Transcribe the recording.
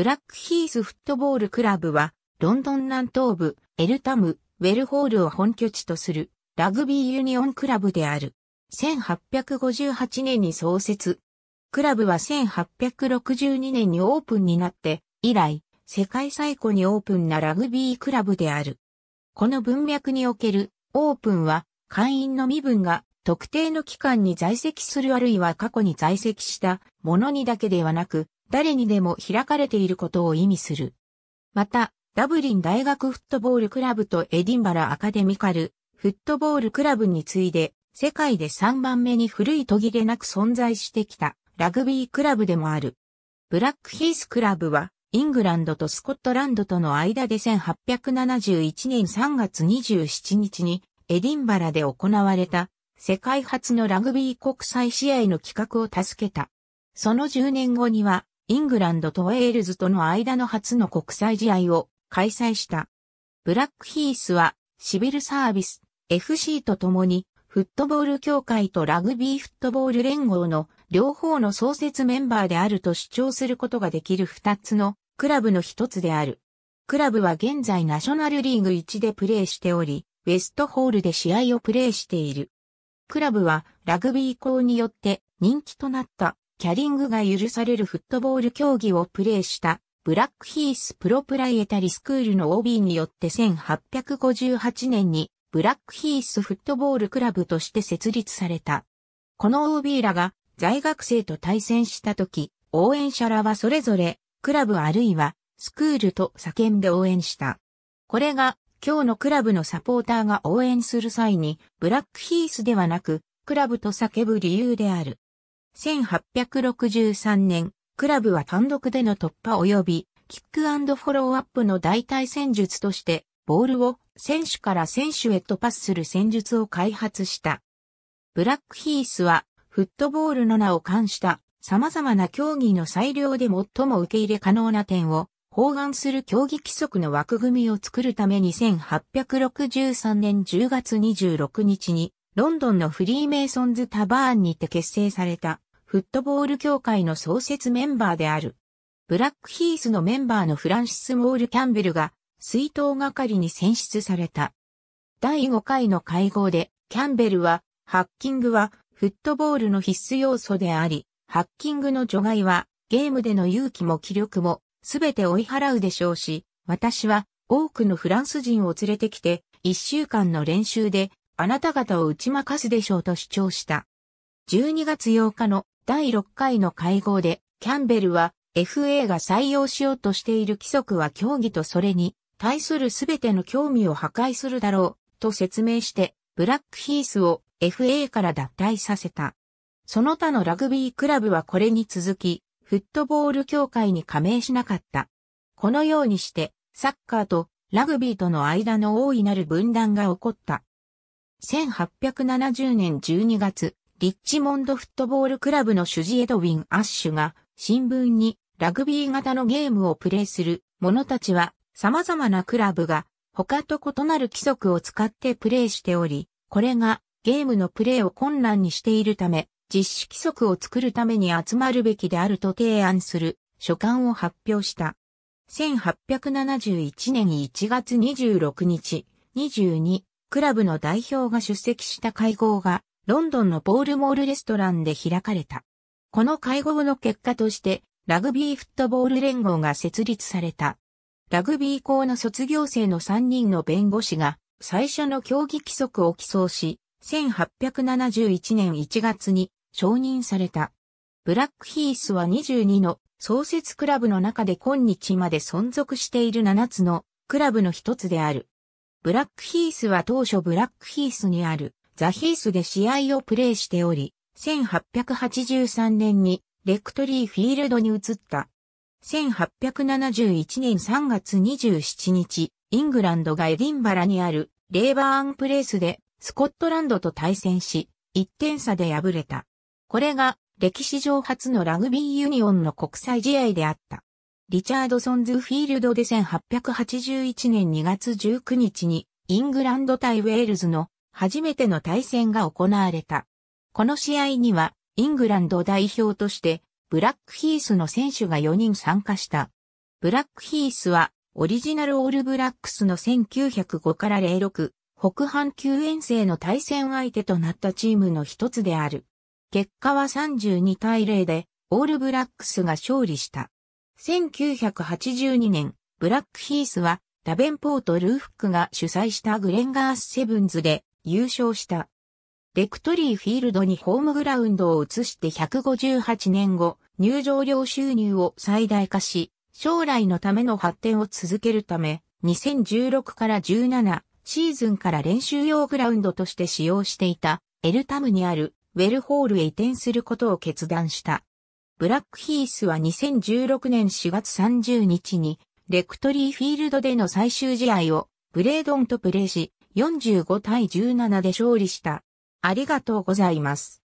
ブラックヒースフットボールクラブは、ロンドン南東部、エルタム、ウェルホールを本拠地とする、ラグビーユニオンクラブである。1858年に創設。クラブは1862年にオープンになって、以来、世界最古にオープンなラグビークラブである。この文脈におけるオープンは会員の身分が特定の期間に在籍するあるいは過去に在籍したものにだけではなく誰にでも開かれていることを意味する。また、ダブリン大学フットボールクラブとエディンバラアカデミカル、フットボールクラブに次いで、世界で3番目に古い途切れなく存在してきたラグビークラブでもある。ブラックヒースクラブは、イングランドとスコットランドとの間で1871年3月27日にエディンバラで行われた世界初のラグビー国際試合の企画を助けた。その10年後にはイングランドとウェールズとの間の初の国際試合を開催した。ブラックヒースはシビルサービス FC と共にフットボール協会とラグビーフットボール連合の両方の創設メンバーであると主張することができる二つのクラブの一つである。クラブは現在ナショナルリーグ1でプレーしており、ウェストホールで試合をプレーしている。クラブはラグビー校によって人気となったキャリングが許されるフットボール競技をプレーしたブラックヒースプロプライエタリスクールの OB によって1858年にブラックヒースフットボールクラブとして設立された。この OB らが在学生と対戦した時、応援者らはそれぞれクラブあるいはスクールと叫んで応援した。これが今日のクラブのサポーターが応援する際にブラックヒースではなくクラブと叫ぶ理由である。1863年、クラブは単独での突破及び、キックフォローアップの代替戦術として、ボールを選手から選手へとパスする戦術を開発した。ブラックヒースは、フットボールの名を冠した様々な競技の裁量で最も受け入れ可能な点を包含する競技規則の枠組みを作るために1863年10月26日にロンドンのフリーメイソンズタバーンにて結成されたフットボール協会の創設メンバーである。ブラックヒースのメンバーのフランシス・モール・キャンベルが水筒係に選出された。第5回の会合で、キャンベルは、ハッキングはフットボールの必須要素であり、ハッキングの除外はゲームでの勇気も気力もすべて追い払うでしょうし、私は多くのフランス人を連れてきて、一週間の練習であなた方を打ち負かすでしょうと主張した。12月8日の第6回の会合で、キャンベルは FA が採用しようとしている規則は競技とそれに対するすべての興味を破壊するだろうと説明して、ブラックヒースを FA から脱退させた。その他のラグビークラブはこれに続き、フットボール協会に加盟しなかった。このようにして、サッカーとラグビーとの間の大いなる分断が起こった。1870年12月、リッチモンドフットボールクラブの主治エドウィン・アッシュが新聞にラグビー型のゲームをプレイする者たちは様々なクラブが他と異なる規則を使ってプレイしており、これがゲームのプレイを困難にしているため、実施規則を作るために集まるべきであると提案する書簡を発表した。1871年1月26日、22、クラブの代表が出席した会合が、ロンドンのポールモールレストランで開かれた。この会合の結果として、ラグビーフットボール連合が設立された。ラグビー校の卒業生の3人の弁護士が、最初の競技規則を起草し、1871年1月に承認された。ブラックヒースは22の創設クラブの中で今日まで存続している7つのクラブの一つである。ブラックヒースは当初ブラックヒースにあるザヒースで試合をプレーしており、1883年にレクトリーフィールドに移った。1871年3月27日、イングランドがエディンバラにあるレーバーンプレイスでスコットランドと対戦し、1点差で敗れた。これが歴史上初のラグビーユニオンの国際試合であった。リチャードソンズフィールドで1881年2月19日にイングランド対ウェールズの初めての対戦が行われた。この試合にはイングランド代表としてブラックヒースの選手が4人参加した。ブラックヒースはオリジナルオールブラックスの1905から06北半球遠征の対戦相手となったチームの一つである。結果は32対0でオールブラックスが勝利した。1982年、ブラックヒースは、ダベンポート・ルーフックが主催したグレンガース・セブンズで優勝した。レクトリーフィールドにホームグラウンドを移して158年後、入場料収入を最大化し、将来のための発展を続けるため、2016から17シーズンから練習用グラウンドとして使用していたエルタムにあるウェルホールへ移転することを決断した。ブラックヒースは2016年4月30日に、レクトリーフィールドでの最終試合を、ブレードンとプレーし、45対17で勝利した。ありがとうございます。